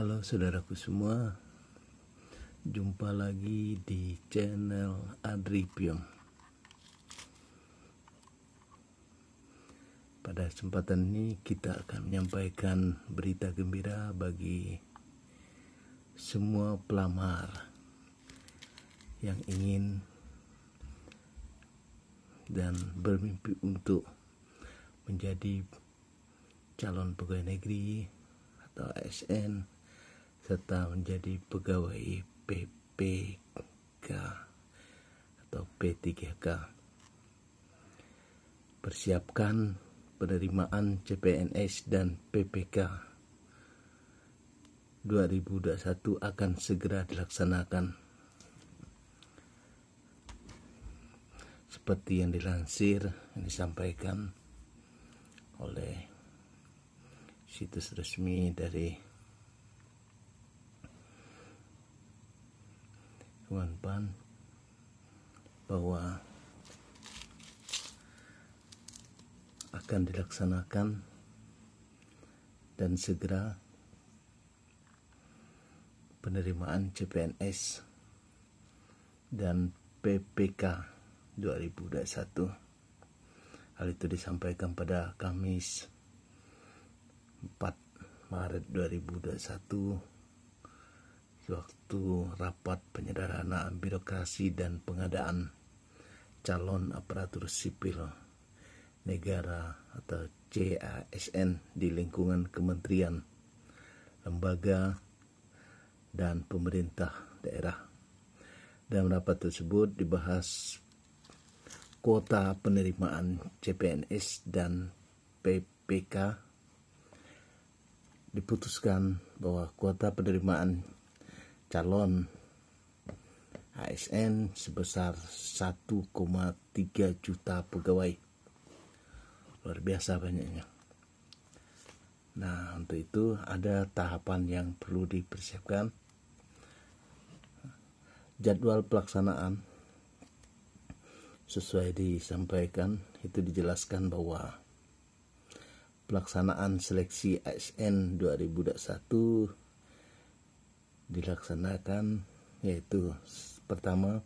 Halo saudaraku semua Jumpa lagi di channel Adripium Pada kesempatan ini kita akan menyampaikan berita gembira bagi semua pelamar yang ingin dan bermimpi untuk menjadi calon pegawai negeri atau ASN serta menjadi pegawai PPK atau P3K. Persiapkan penerimaan CPNS dan PPK 2021 akan segera dilaksanakan. Seperti yang dilansir, yang disampaikan oleh situs resmi dari lingkungan PAN bahwa akan dilaksanakan dan segera penerimaan CPNS dan PPK 2021 hal itu disampaikan pada Kamis 4 Maret 2021 waktu rapat penyederhanaan birokrasi dan pengadaan calon aparatur sipil negara atau CASN di lingkungan kementerian, lembaga, dan pemerintah daerah. Dalam rapat tersebut dibahas kuota penerimaan CPNS dan PPK diputuskan bahwa kuota penerimaan calon ASN sebesar 1,3 juta pegawai. Luar biasa banyaknya. Nah, untuk itu ada tahapan yang perlu dipersiapkan. Jadwal pelaksanaan sesuai disampaikan itu dijelaskan bahwa pelaksanaan seleksi ASN 2021 dilaksanakan yaitu pertama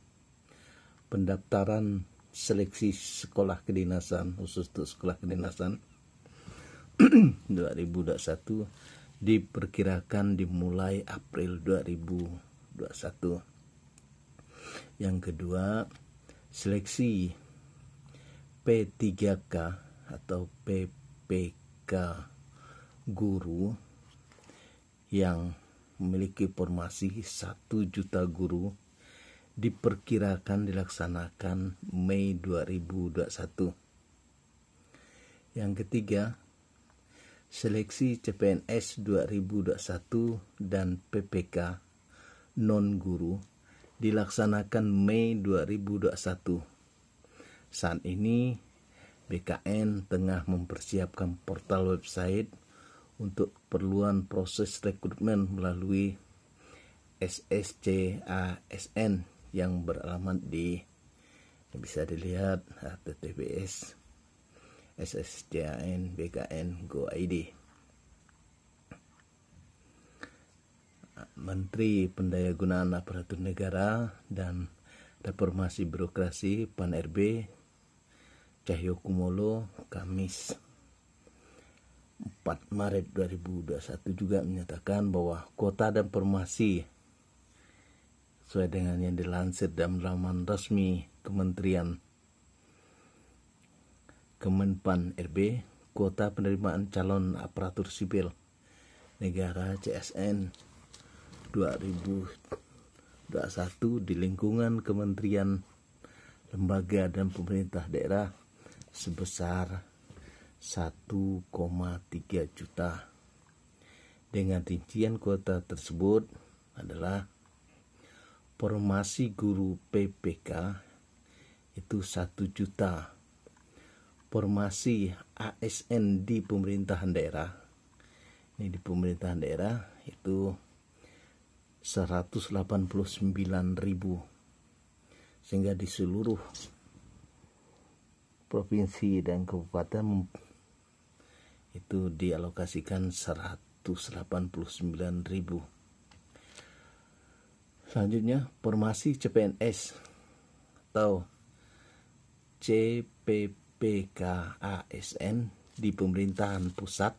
pendaftaran seleksi sekolah kedinasan khusus untuk sekolah kedinasan 2021 diperkirakan dimulai April 2021 yang kedua seleksi P3K atau PPK guru yang memiliki formasi 1 juta guru diperkirakan dilaksanakan Mei 2021. Yang ketiga, seleksi CPNS 2021 dan PPK non guru dilaksanakan Mei 2021. Saat ini BKN tengah mempersiapkan portal website untuk keperluan proses rekrutmen melalui SSCASN yang beralamat di bisa dilihat https SSJN bkn go id Menteri Pendayagunaan Aparatur Negara dan Reformasi Birokrasi PAN RB Cahyokumolo Kamis 4 Maret 2021 juga menyatakan bahwa kota dan formasi sesuai dengan yang dilansir dalam laman resmi Kementerian Kemenpan RB kuota penerimaan calon aparatur sipil negara CSN 2021 di lingkungan kementerian lembaga dan pemerintah daerah sebesar 1,3 juta. Dengan rincian kuota tersebut adalah formasi guru PPK itu 1 juta. Formasi ASN di pemerintahan daerah ini di pemerintahan daerah itu 189.000 sehingga di seluruh provinsi dan kabupaten itu dialokasikan 189.000 selanjutnya formasi CPNS atau CPPKASN di pemerintahan pusat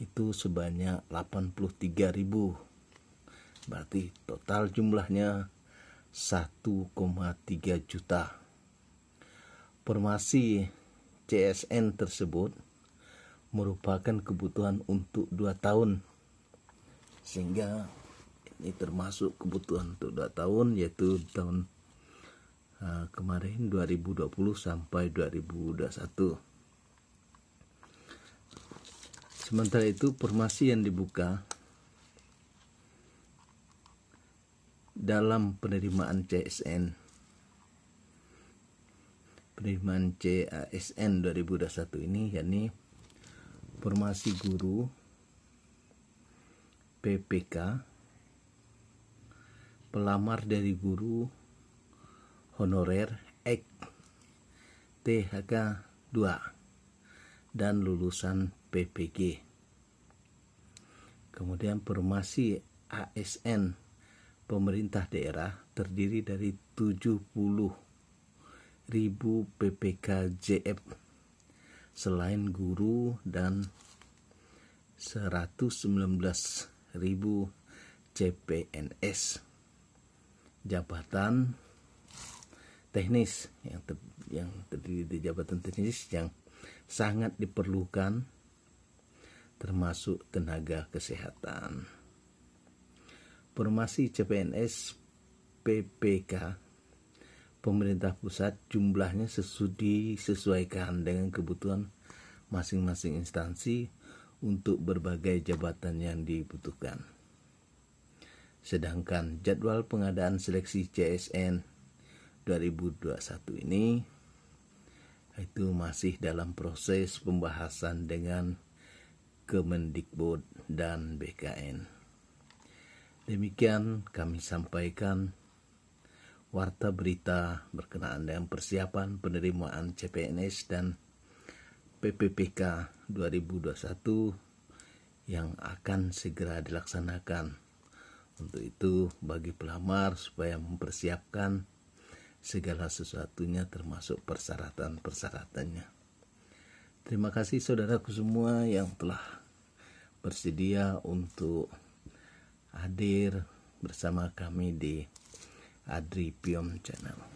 itu sebanyak 83.000 berarti total jumlahnya 1,3 juta formasi CSN tersebut merupakan kebutuhan untuk dua tahun sehingga ini termasuk kebutuhan untuk dua tahun yaitu tahun uh, kemarin 2020 sampai 2021 sementara itu formasi yang dibuka dalam penerimaan CSN penerimaan CASN 2021 ini yakni Informasi Guru PPK Pelamar dari Guru Honorer X THK 2 dan lulusan PPG Kemudian formasi ASN pemerintah daerah terdiri dari 70 ribu PPK JF selain guru dan 119.000 CPNS jabatan teknis yang ter, yang terdiri di jabatan teknis yang sangat diperlukan termasuk tenaga kesehatan. Formasi CPNS PPK pemerintah pusat jumlahnya sesudi sesuaikan dengan kebutuhan masing-masing instansi untuk berbagai jabatan yang dibutuhkan. Sedangkan jadwal pengadaan seleksi CSN 2021 ini itu masih dalam proses pembahasan dengan Kemendikbud dan BKN. Demikian kami sampaikan warta berita berkenaan dengan persiapan penerimaan CPNS dan PPPK 2021 yang akan segera dilaksanakan. Untuk itu, bagi pelamar supaya mempersiapkan segala sesuatunya termasuk persyaratan-persyaratannya. Terima kasih saudaraku semua yang telah bersedia untuk hadir bersama kami di Adripium channel.